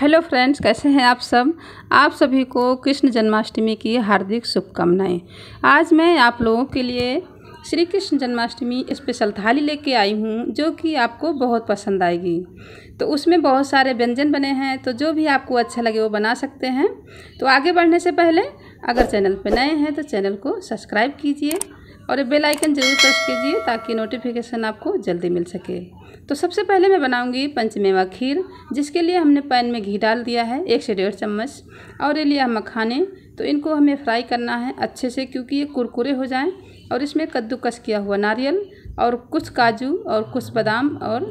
hello friends कैसे हैं आप सब आप सभी को कृष्ण जन्माष्टमी की हार्दिक शुभकामनाएं आज मैं आप लोगों के लिए श्री कृष्ण जन्माष्टमी स्पेशल थाली लेके आई हूँ जो कि आपको बहुत पसंद आएगी तो उसमें बहुत सारे व्यंजन बने हैं तो जो भी आपको अच्छा लगे वो बना सकते हैं तो आगे बढ़ने से पहले अगर चैनल पर नए हैं तो चैनल को सब्सक्राइब कीजिए और बेल आइकन जरूर प्रेस कीजिए ताकि नोटिफिकेशन आपको जल्दी मिल सके तो सबसे पहले मैं बनाऊंगी पंचमेवा खीर जिसके लिए हमने पैन में घी डाल दिया है एक से डेढ़ चम्मच और ये लिया मखाने तो इनको हमें फ्राई करना है अच्छे से क्योंकि ये कुरकुरे हो जाएं और इसमें कद्दूकस किया हुआ नारियल और कुछ काजू और कुछ बादाम और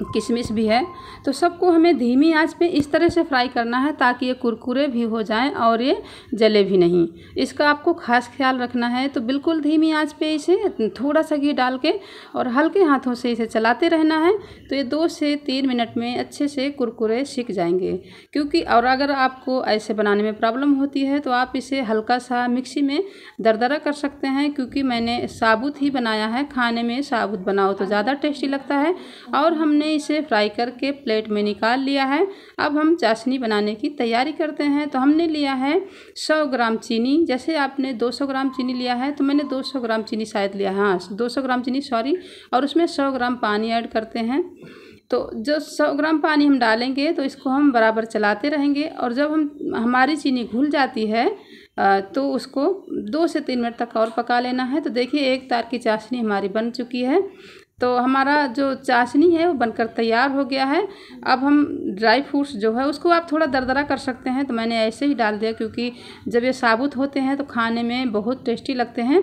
किशमिश भी है तो सबको हमें धीमी आंच पे इस तरह से फ्राई करना है ताकि ये कुरकुरे भी हो जाएं और ये जले भी नहीं इसका आपको खास ख्याल रखना है तो बिल्कुल धीमी आंच पे इसे थोड़ा सा घी डाल के और हल्के हाथों से इसे चलाते रहना है तो ये दो से तीन मिनट में अच्छे से कुरकुरे सीख जाएंगे क्योंकि और अगर आपको ऐसे बनाने में प्रॉब्लम होती है तो आप इसे हल्का सा मिक्सी में दरदरा कर सकते हैं क्योंकि मैंने साबुत ही बनाया है खाने में साबुत बनाओ तो ज़्यादा टेस्टी लगता है और हमने हमने इसे फ्राई करके प्लेट में निकाल लिया है अब हम चाशनी बनाने की तैयारी करते हैं तो हमने लिया है सौ ग्राम चीनी जैसे आपने दो सौ ग्राम चीनी लिया है तो मैंने दो सौ ग्राम चीनी शायद लिया है हाँ दो सौ ग्राम चीनी सॉरी और उसमें सौ ग्राम पानी ऐड करते हैं तो जो सौ ग्राम पानी हम डालेंगे तो इसको हम बराबर चलाते रहेंगे और जब हम हमारी चीनी घुल जाती है तो उसको दो से तीन मिनट तक और पका लेना है तो देखिए एक तार की चाशनी हमारी बन चुकी है तो हमारा जो चाशनी है वो बनकर तैयार हो गया है अब हम ड्राई फ्रूट्स जो है उसको आप थोड़ा दरदरा कर सकते हैं तो मैंने ऐसे ही डाल दिया क्योंकि जब ये साबुत होते हैं तो खाने में बहुत टेस्टी लगते हैं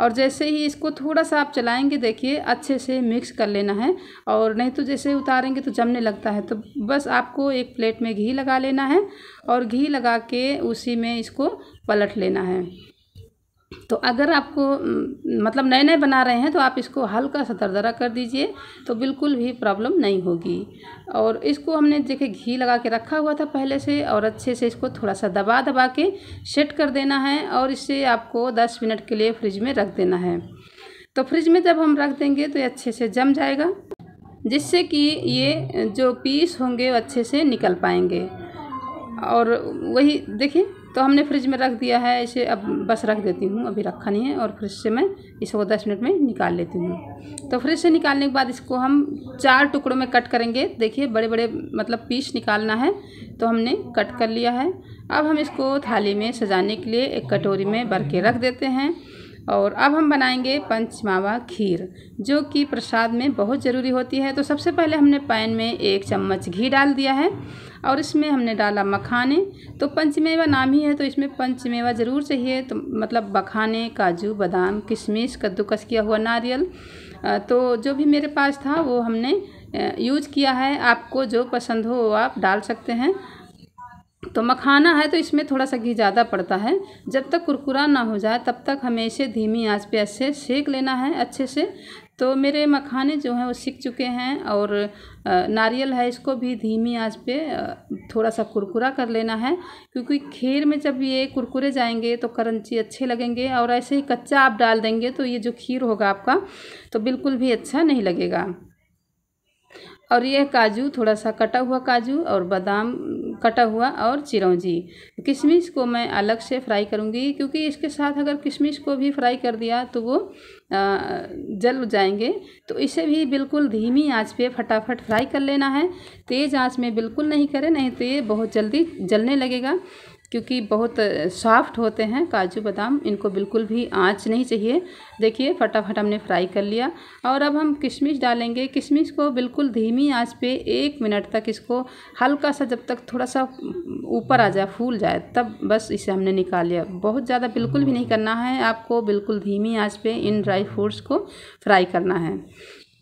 और जैसे ही इसको थोड़ा सा आप चलाएंगे देखिए अच्छे से मिक्स कर लेना है और नहीं तो जैसे उतारेंगे तो जमने लगता है तो बस आपको एक प्लेट में घी लगा लेना है और घी लगा के उसी में इसको पलट लेना है तो अगर आपको मतलब नए नए बना रहे हैं तो आप इसको हल्का सा दरदरा कर दीजिए तो बिल्कुल भी प्रॉब्लम नहीं होगी और इसको हमने देखे घी लगा के रखा हुआ था पहले से और अच्छे से इसको थोड़ा सा दबा दबा के सेट कर देना है और इसे आपको दस मिनट के लिए फ्रिज में रख देना है तो फ्रिज में जब हम रख देंगे तो ये अच्छे से जम जाएगा जिससे कि ये जो पीस होंगे अच्छे से निकल पाएंगे और वही देखिए तो हमने फ्रिज में रख दिया है इसे अब बस रख देती हूँ अभी रखा नहीं है और फ्रिज से मैं इसको दस मिनट में निकाल लेती हूँ तो फ्रिज से निकालने के बाद इसको हम चार टुकड़ों में कट करेंगे देखिए बड़े बड़े मतलब पीस निकालना है तो हमने कट कर लिया है अब हम इसको थाली में सजाने के लिए एक कटोरी में भर के रख देते हैं और अब हम बनाएंगे पंचमावा खीर जो कि प्रसाद में बहुत ज़रूरी होती है तो सबसे पहले हमने पैन में एक चम्मच घी डाल दिया है और इसमें हमने डाला मखाने तो पंचमेवा नाम ही है तो इसमें पंचमेवा ज़रूर चाहिए तो मतलब मखाने काजू बादाम किशमिश कद्दूकस किया हुआ नारियल तो जो भी मेरे पास था वो हमने यूज किया है आपको जो पसंद हो वो आप डाल सकते हैं तो मखाना है तो इसमें थोड़ा सा घी ज़्यादा पड़ता है जब तक कुरकुरा ना हो जाए तब तक हमें इसे धीमी आंच पे अच्छे सेक लेना है अच्छे से तो मेरे मखाने जो हैं वो सीख चुके हैं और नारियल है इसको भी धीमी आंच पे थोड़ा सा कुरकुरा कर लेना है क्योंकि खीर में जब ये कुरकुरे जाएंगे तो करंची अच्छे लगेंगे और ऐसे ही कच्चा आप डाल देंगे तो ये जो खीर होगा आपका तो बिल्कुल भी अच्छा नहीं लगेगा और यह काजू थोड़ा सा कटा हुआ काजू और बादाम कटा हुआ और चिरौंजी किशमिश को मैं अलग से फ्राई करूँगी क्योंकि इसके साथ अगर किशमिश को भी फ्राई कर दिया तो वो जल जाएंगे तो इसे भी बिल्कुल धीमी आंच पे फटाफट फ्राई कर लेना है तेज़ आंच में बिल्कुल नहीं करें नहीं तो ये बहुत जल्दी जलने लगेगा क्योंकि बहुत सॉफ्ट होते हैं काजू बादाम इनको बिल्कुल भी आँच नहीं चाहिए देखिए फटाफट हमने फ्राई कर लिया और अब हम किशमिश डालेंगे किशमिश को बिल्कुल धीमी आंच पे एक मिनट तक इसको हल्का सा जब तक थोड़ा सा ऊपर आ जाए फूल जाए तब बस इसे हमने निकाल लिया बहुत ज़्यादा बिल्कुल भी नहीं करना है आपको बिल्कुल धीमी आँच पर इन ड्राई फ्रूट्स को फ्राई करना है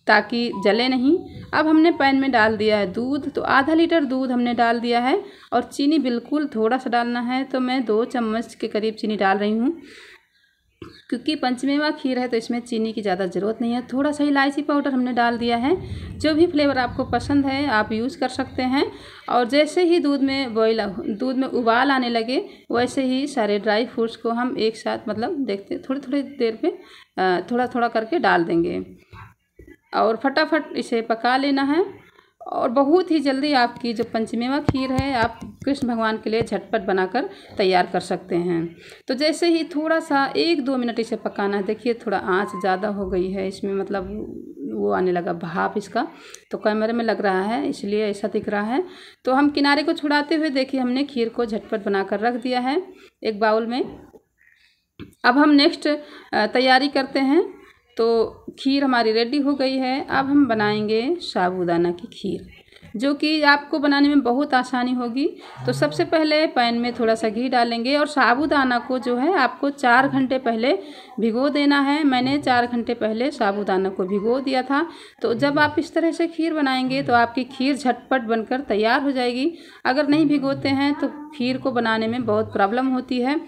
ताकि जले नहीं अब हमने पैन में डाल दिया है दूध तो आधा लीटर दूध हमने डाल दिया है और चीनी बिल्कुल थोड़ा सा डालना है तो मैं दो चम्मच के करीब चीनी डाल रही हूँ क्योंकि पंचमेवा खीर है तो इसमें चीनी की ज़्यादा ज़रूरत नहीं है थोड़ा सा इलायची पाउडर हमने डाल दिया है जो भी फ्लेवर आपको पसंद है आप यूज़ कर सकते हैं और जैसे ही दूध में बॉयल दूध में उबाल आने लगे वैसे ही सारे ड्राई फ्रूट्स को हम एक साथ मतलब देखते थोड़ी थोड़ी देर पर थोड़ा थोड़ा करके डाल देंगे और फटाफट इसे पका लेना है और बहुत ही जल्दी आपकी जो पंचमेवा खीर है आप कृष्ण भगवान के लिए झटपट बनाकर तैयार कर सकते हैं तो जैसे ही थोड़ा सा एक दो मिनट इसे पकाना है देखिए थोड़ा आंच ज़्यादा हो गई है इसमें मतलब वो आने लगा भाप इसका तो कैमरे में लग रहा है इसलिए ऐसा दिख रहा है तो हम किनारे को छुड़ाते हुए देखिए हमने खीर को झटपट बनाकर रख दिया है एक बाउल में अब हम नेक्स्ट तैयारी करते हैं तो खीर हमारी रेडी हो गई है अब हम बनाएंगे साबूदाना की खीर जो कि आपको बनाने में बहुत आसानी होगी तो सबसे पहले पैन में थोड़ा सा घी डालेंगे और साबूदाना को जो है आपको चार घंटे पहले भिगो देना है मैंने चार घंटे पहले साबूदाना को भिगो दिया था तो जब आप इस तरह से खीर बनाएंगे तो आपकी खीर झटपट बनकर तैयार हो जाएगी अगर नहीं भिगोते हैं तो खीर को बनाने में बहुत प्रॉब्लम होती है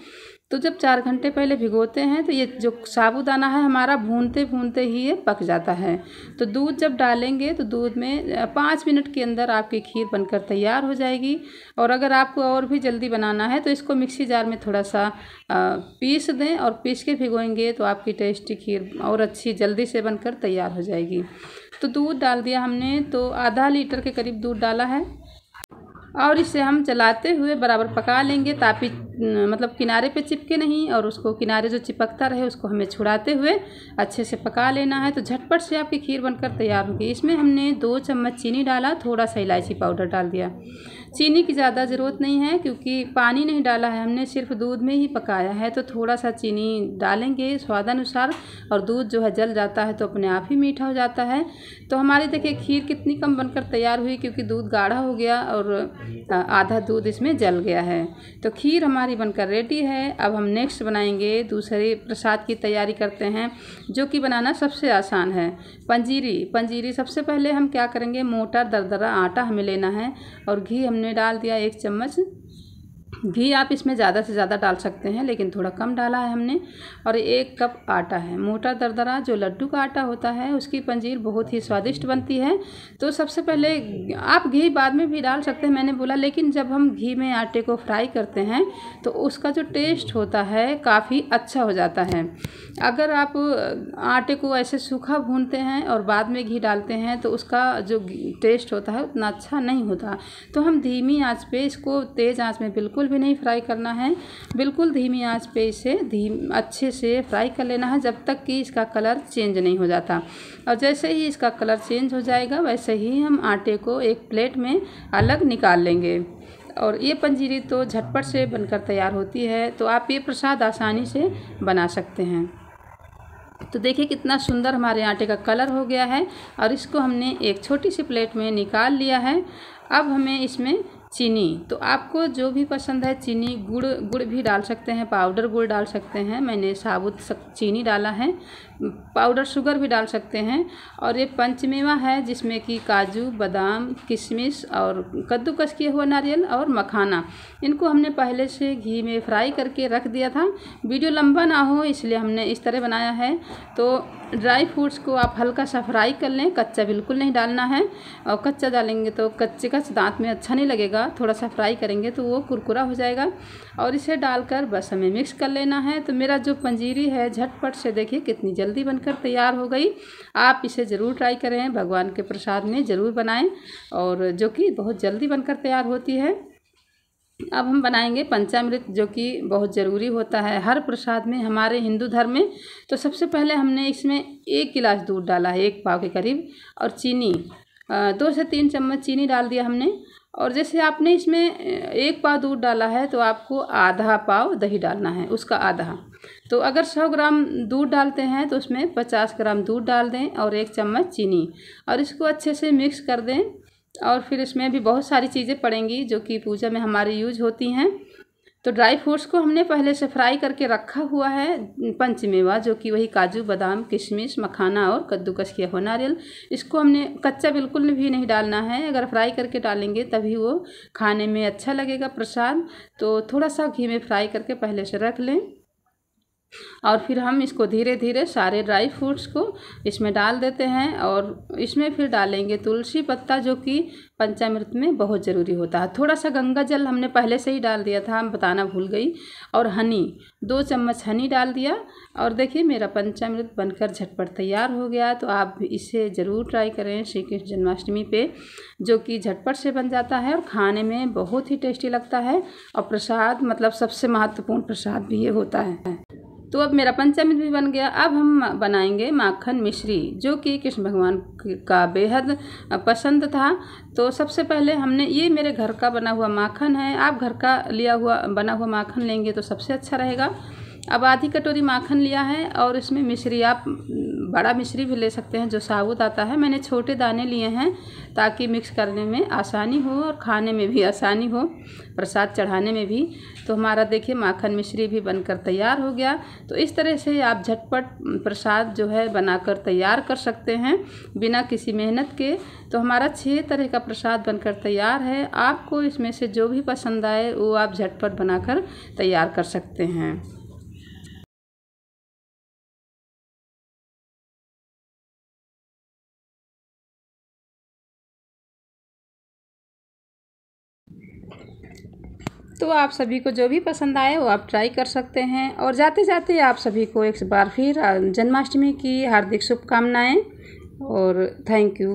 तो जब चार घंटे पहले भिगोते हैं तो ये जो साबूदाना है हमारा भूनते भूनते ही ये पक जाता है तो दूध जब डालेंगे तो दूध में पाँच मिनट के अंदर आपकी खीर बनकर तैयार हो जाएगी और अगर आपको और भी जल्दी बनाना है तो इसको मिक्सी जार में थोड़ा सा पीस दें और पीस के भिगोएंगे तो आपकी टेस्टी खीर और अच्छी जल्दी से बनकर तैयार हो जाएगी तो दूध डाल दिया हमने तो आधा लीटर के करीब दूध डाला है और इसे हम चलाते हुए बराबर पका लेंगे ताकि मतलब किनारे पे चिपके नहीं और उसको किनारे जो चिपकता रहे उसको हमें छुड़ाते हुए अच्छे से पका लेना है तो झटपट से आपकी खीर बनकर तैयार होगी इसमें हमने दो चम्मच चीनी डाला थोड़ा सा इलायची पाउडर डाल दिया चीनी की ज़्यादा ज़रूरत नहीं है क्योंकि पानी नहीं डाला है हमने सिर्फ दूध में ही पकाया है तो थोड़ा सा चीनी डालेंगे स्वादानुसार और दूध जो है जल जाता है तो अपने आप ही मीठा हो जाता है तो हमारी देखिए खीर कितनी कम बनकर तैयार हुई क्योंकि दूध गाढ़ा हो गया और आधा दूध इसमें जल गया है तो खीर हमारी बनकर रेडी है अब हम नेक्स्ट बनाएंगे दूसरे प्रसाद की तैयारी करते हैं जो कि बनाना सबसे आसान है पंजीरी पंजीरी सबसे पहले हम क्या करेंगे मोटा दरदरा आटा हमें लेना है और घी हमने हमने डाल दिया एक चम्मच घी आप इसमें ज़्यादा से ज़्यादा डाल सकते हैं लेकिन थोड़ा कम डाला है हमने और एक कप आटा है मोटा दरदरा जो लड्डू का आटा होता है उसकी पंजीर बहुत ही स्वादिष्ट बनती है तो सबसे पहले आप घी बाद में भी डाल सकते हैं मैंने बोला लेकिन जब हम घी में आटे को फ्राई करते हैं तो उसका जो टेस्ट होता है काफ़ी अच्छा हो जाता है अगर आप आटे को ऐसे सूखा भूनते हैं और बाद में घी डालते हैं तो उसका जो टेस्ट होता है उतना अच्छा नहीं होता तो हम धीमी आँच पर इसको तेज़ आँच में बिल्कुल भी नहीं फ्राई करना है बिल्कुल धीमी आंच पे इसे धीम अच्छे से फ्राई कर लेना है जब तक कि इसका कलर चेंज नहीं हो जाता और जैसे ही इसका कलर चेंज हो जाएगा वैसे ही हम आटे को एक प्लेट में अलग निकाल लेंगे और ये पंजीरी तो झटपट से बनकर तैयार होती है तो आप ये प्रसाद आसानी से बना सकते हैं तो देखिए कितना सुंदर हमारे आटे का कलर हो गया है और इसको हमने एक छोटी सी प्लेट में निकाल लिया है अब हमें इसमें चीनी तो आपको जो भी पसंद है चीनी गुड़ गुड़ भी डाल सकते हैं पाउडर गुड़ डाल सकते हैं मैंने साबुत चीनी डाला है पाउडर शुगर भी डाल सकते हैं और ये पंचमेवा है जिसमें कि काजू बादाम किशमिश और कद्दूकस किया हुआ नारियल और मखाना इनको हमने पहले से घी में फ्राई करके रख दिया था वीडियो लंबा ना हो इसलिए हमने इस तरह बनाया है तो ड्राई फ्रूट्स को आप हल्का सा फ्राई कर लें कच्चा बिल्कुल नहीं डालना है और कच्चा डालेंगे तो कच्चे कच दांत में अच्छा नहीं लगेगा थोड़ा सा फ्राई करेंगे तो वो कुरकुरा हो जाएगा और इसे डालकर बस हमें मिक्स कर लेना है तो मेरा जो पंजीरी है झटपट से देखिए कितनी जल्दी जल्दी बनकर तैयार हो गई आप इसे ज़रूर ट्राई करें भगवान के प्रसाद में ज़रूर बनाएं और जो कि बहुत जल्दी बनकर तैयार होती है अब हम बनाएंगे पंचामृत जो कि बहुत ज़रूरी होता है हर प्रसाद में हमारे हिंदू धर्म में तो सबसे पहले हमने इसमें एक गिलास दूध डाला है एक पाव के करीब और चीनी दो से तीन चम्मच चीनी डाल दिया हमने और जैसे आपने इसमें एक पाव दूध डाला है तो आपको आधा पाव दही डालना है उसका आधा तो अगर सौ ग्राम दूध डालते हैं तो उसमें पचास ग्राम दूध डाल दें और एक चम्मच चीनी और इसको अच्छे से मिक्स कर दें और फिर इसमें भी बहुत सारी चीज़ें पड़ेंगी जो कि पूजा में हमारी यूज होती हैं तो ड्राई फ्रूट्स को हमने पहले से फ्राई करके रखा हुआ है पंचमेवा जो कि वही काजू बादाम किशमिश मखाना और कद्दूकस किया हुआ नारियल इसको हमने कच्चा बिल्कुल भी नहीं डालना है अगर फ्राई करके डालेंगे तभी वो खाने में अच्छा लगेगा प्रसाद तो थोड़ा सा घी में फ्राई करके पहले से रख लें और फिर हम इसको धीरे धीरे सारे ड्राई फ्रूट्स को इसमें डाल देते हैं और इसमें फिर डालेंगे तुलसी पत्ता जो कि पंचामृत में बहुत ज़रूरी होता है थोड़ा सा गंगा जल हमने पहले से ही डाल दिया था हम बताना भूल गई और हनी दो चम्मच हनी डाल दिया और देखिए मेरा पंचामृत बनकर झटपट तैयार हो गया तो आप इसे ज़रूर ट्राई करें श्री कृष्ण जन्माष्टमी पर जो कि झटपट से बन जाता है और खाने में बहुत ही टेस्टी लगता है और प्रसाद मतलब सबसे महत्वपूर्ण प्रसाद भी ये होता है तो अब मेरा पंचामृत भी बन गया अब हम बनाएंगे माखन मिश्री जो कि कृष्ण भगवान का बेहद पसंद था तो सबसे पहले हमने ये मेरे घर का बना हुआ माखन है आप घर का लिया हुआ बना हुआ माखन लेंगे तो सबसे अच्छा रहेगा अब आधी कटोरी माखन लिया है और इसमें मिश्री आप बड़ा मिश्री भी ले सकते हैं जो साबुत आता है मैंने छोटे दाने लिए हैं ताकि मिक्स करने में आसानी हो और खाने में भी आसानी हो प्रसाद चढ़ाने में भी तो हमारा देखिए माखन मिश्री भी बनकर तैयार हो गया तो इस तरह से आप झटपट प्रसाद जो है बनाकर तैयार कर सकते हैं बिना किसी मेहनत के तो हमारा छः तरह का प्रसाद बनकर तैयार है आपको इसमें से जो भी पसंद आए वो आप झटपट बनाकर तैयार कर सकते हैं तो आप सभी को जो भी पसंद आए वो आप ट्राई कर सकते हैं और जाते जाते आप सभी को एक बार फिर जन्माष्टमी की हार्दिक शुभकामनाएं और थैंक यू